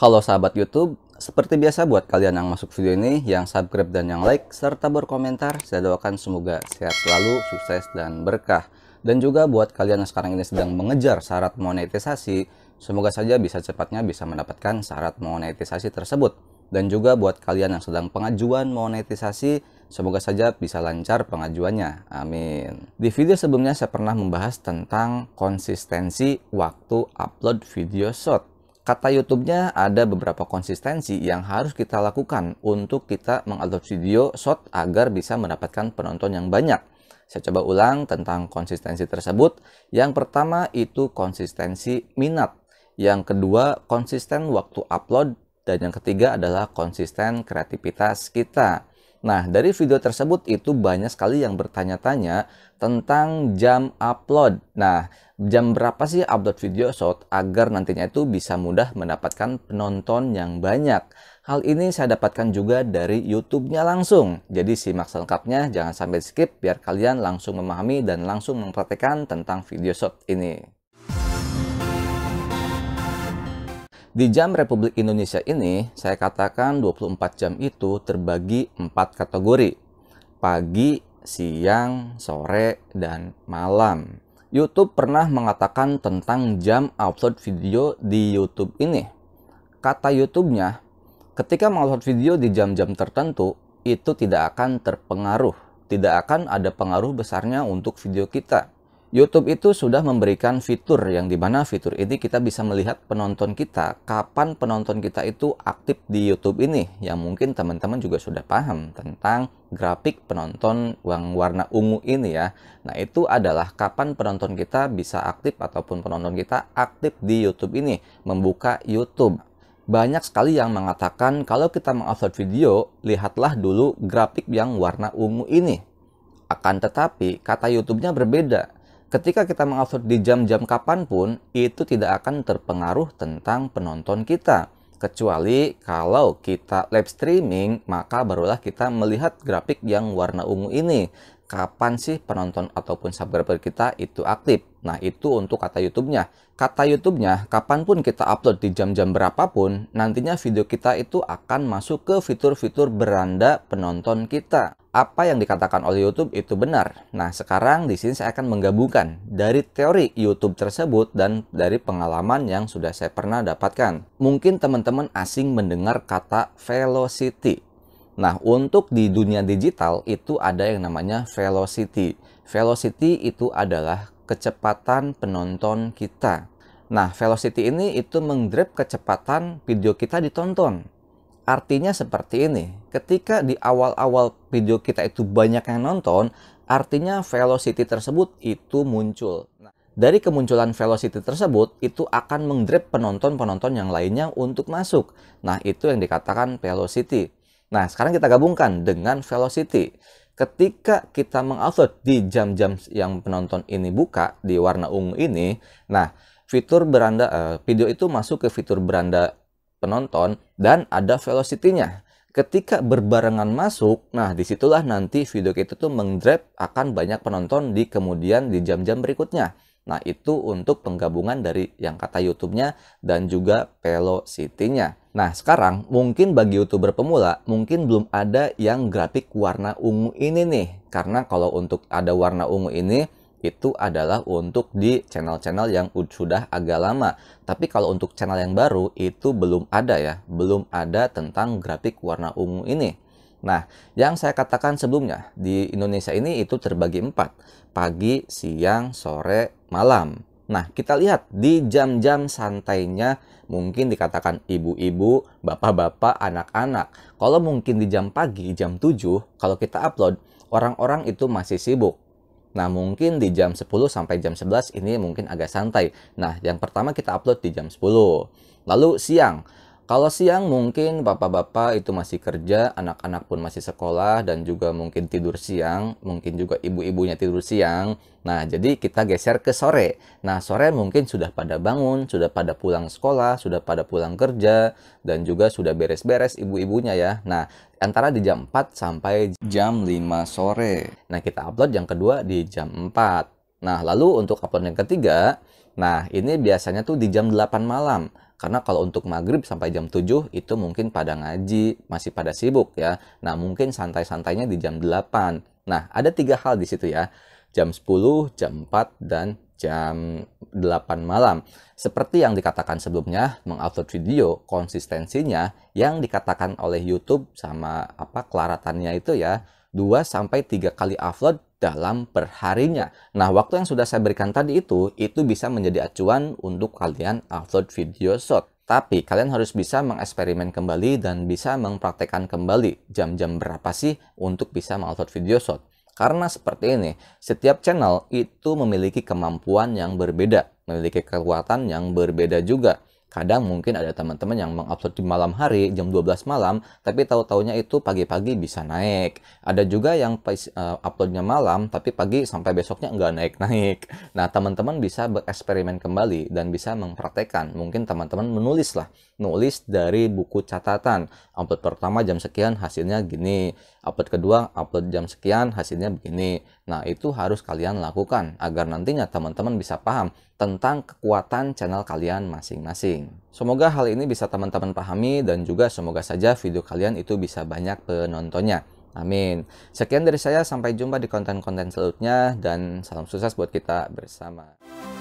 Halo sahabat YouTube, seperti biasa buat kalian yang masuk video ini, yang subscribe dan yang like, serta berkomentar, saya doakan semoga sehat selalu, sukses, dan berkah. Dan juga buat kalian yang sekarang ini sedang mengejar syarat monetisasi, semoga saja bisa cepatnya bisa mendapatkan syarat monetisasi tersebut. Dan juga buat kalian yang sedang pengajuan monetisasi, semoga saja bisa lancar pengajuannya. Amin. Di video sebelumnya saya pernah membahas tentang konsistensi waktu upload video short kata YouTube-nya ada beberapa konsistensi yang harus kita lakukan untuk kita mengupload video short agar bisa mendapatkan penonton yang banyak. Saya coba ulang tentang konsistensi tersebut. Yang pertama itu konsistensi minat. Yang kedua konsisten waktu upload dan yang ketiga adalah konsisten kreativitas kita. Nah, dari video tersebut itu banyak sekali yang bertanya-tanya tentang jam upload. Nah, jam berapa sih upload video short agar nantinya itu bisa mudah mendapatkan penonton yang banyak. Hal ini saya dapatkan juga dari YouTube-nya langsung. Jadi simak selengkapnya, jangan sampai skip biar kalian langsung memahami dan langsung mempraktikkan tentang video short ini. Di jam Republik Indonesia ini, saya katakan 24 jam itu terbagi empat kategori. Pagi, siang, sore, dan malam. YouTube pernah mengatakan tentang jam upload video di YouTube ini. Kata YouTube-nya, ketika mengupload video di jam-jam tertentu, itu tidak akan terpengaruh. Tidak akan ada pengaruh besarnya untuk video kita. YouTube itu sudah memberikan fitur yang dimana fitur ini kita bisa melihat penonton kita kapan penonton kita itu aktif di YouTube ini yang mungkin teman-teman juga sudah paham tentang grafik penonton yang warna ungu ini ya nah itu adalah kapan penonton kita bisa aktif ataupun penonton kita aktif di YouTube ini membuka YouTube banyak sekali yang mengatakan kalau kita mengupload video lihatlah dulu grafik yang warna ungu ini akan tetapi kata YouTube-nya berbeda Ketika kita mengupload di jam-jam kapan pun itu tidak akan terpengaruh tentang penonton kita. Kecuali kalau kita live streaming, maka barulah kita melihat grafik yang warna ungu ini. Kapan sih penonton ataupun subscriber kita itu aktif? Nah, itu untuk kata YouTube-nya. Kata YouTube-nya, kapanpun kita upload di jam-jam berapapun, nantinya video kita itu akan masuk ke fitur-fitur beranda penonton kita apa yang dikatakan oleh YouTube itu benar. Nah, sekarang di sini saya akan menggabungkan dari teori YouTube tersebut dan dari pengalaman yang sudah saya pernah dapatkan. Mungkin teman-teman asing mendengar kata velocity. Nah, untuk di dunia digital itu ada yang namanya velocity. Velocity itu adalah kecepatan penonton kita. Nah, velocity ini itu mengdrive kecepatan video kita ditonton. Artinya seperti ini, ketika di awal-awal video kita itu banyak yang nonton, artinya velocity tersebut itu muncul. Nah, dari kemunculan velocity tersebut, itu akan mengdrip penonton-penonton yang lainnya untuk masuk. Nah, itu yang dikatakan velocity. Nah, sekarang kita gabungkan dengan velocity. Ketika kita mengupload di jam-jam yang penonton ini buka, di warna ungu ini, nah, fitur beranda, uh, video itu masuk ke fitur beranda penonton dan ada velocity-nya. Ketika berbarengan masuk, nah disitulah nanti video kita tuh mengdrap akan banyak penonton di kemudian di jam-jam berikutnya. Nah itu untuk penggabungan dari yang kata YouTube-nya dan juga velocity-nya. Nah sekarang mungkin bagi YouTuber pemula mungkin belum ada yang grafik warna ungu ini nih. Karena kalau untuk ada warna ungu ini itu adalah untuk di channel-channel yang sudah agak lama. Tapi kalau untuk channel yang baru itu belum ada ya, belum ada tentang grafik warna ungu ini. Nah, yang saya katakan sebelumnya, di Indonesia ini itu terbagi empat, pagi, siang, sore, malam. Nah, kita lihat di jam-jam santainya mungkin dikatakan ibu-ibu, bapak-bapak, anak-anak. Kalau mungkin di jam pagi, jam 7, kalau kita upload, orang-orang itu masih sibuk Nah, mungkin di jam 10 sampai jam 11 ini mungkin agak santai. Nah, yang pertama kita upload di jam 10. Lalu siang, kalau siang mungkin bapak-bapak itu masih kerja, anak-anak pun masih sekolah dan juga mungkin tidur siang, mungkin juga ibu-ibunya tidur siang. Nah, jadi kita geser ke sore. Nah, sore mungkin sudah pada bangun, sudah pada pulang sekolah, sudah pada pulang kerja dan juga sudah beres-beres ibu-ibunya ya. Nah, antara di jam 4 sampai jam 5 sore. Nah, kita upload yang kedua di jam 4. Nah, lalu untuk upload yang ketiga, nah ini biasanya tuh di jam 8 malam. Karena kalau untuk maghrib sampai jam 7 itu mungkin pada ngaji, masih pada sibuk ya. Nah mungkin santai-santainya di jam 8. Nah ada tiga hal di situ ya. Jam 10, jam 4, dan jam 8 malam. Seperti yang dikatakan sebelumnya, mengupload video konsistensinya yang dikatakan oleh YouTube sama apa kelaratannya itu ya 2 sampai 3 kali upload dalam perharinya. Nah, waktu yang sudah saya berikan tadi itu, itu bisa menjadi acuan untuk kalian upload video short. Tapi kalian harus bisa mengeksperimen kembali dan bisa mempraktekkan kembali jam-jam berapa sih untuk bisa mengupload video short. Karena seperti ini, setiap channel itu memiliki kemampuan yang berbeda, memiliki kekuatan yang berbeda juga. Kadang mungkin ada teman-teman yang mengupload di malam hari, jam 12 malam, tapi tahu tahunya itu pagi-pagi bisa naik. Ada juga yang eh, uploadnya malam, tapi pagi sampai besoknya nggak naik-naik. Nah, teman-teman bisa bereksperimen kembali dan bisa mempraktekkan. Mungkin teman-teman menulislah Nulis dari buku catatan. Upload pertama jam sekian, hasilnya gini. Upload kedua, upload jam sekian, hasilnya begini Nah, itu harus kalian lakukan agar nantinya teman-teman bisa paham tentang kekuatan channel kalian masing-masing. Semoga hal ini bisa teman-teman pahami dan juga semoga saja video kalian itu bisa banyak penontonnya. Amin. Sekian dari saya, sampai jumpa di konten-konten selanjutnya dan salam sukses buat kita bersama.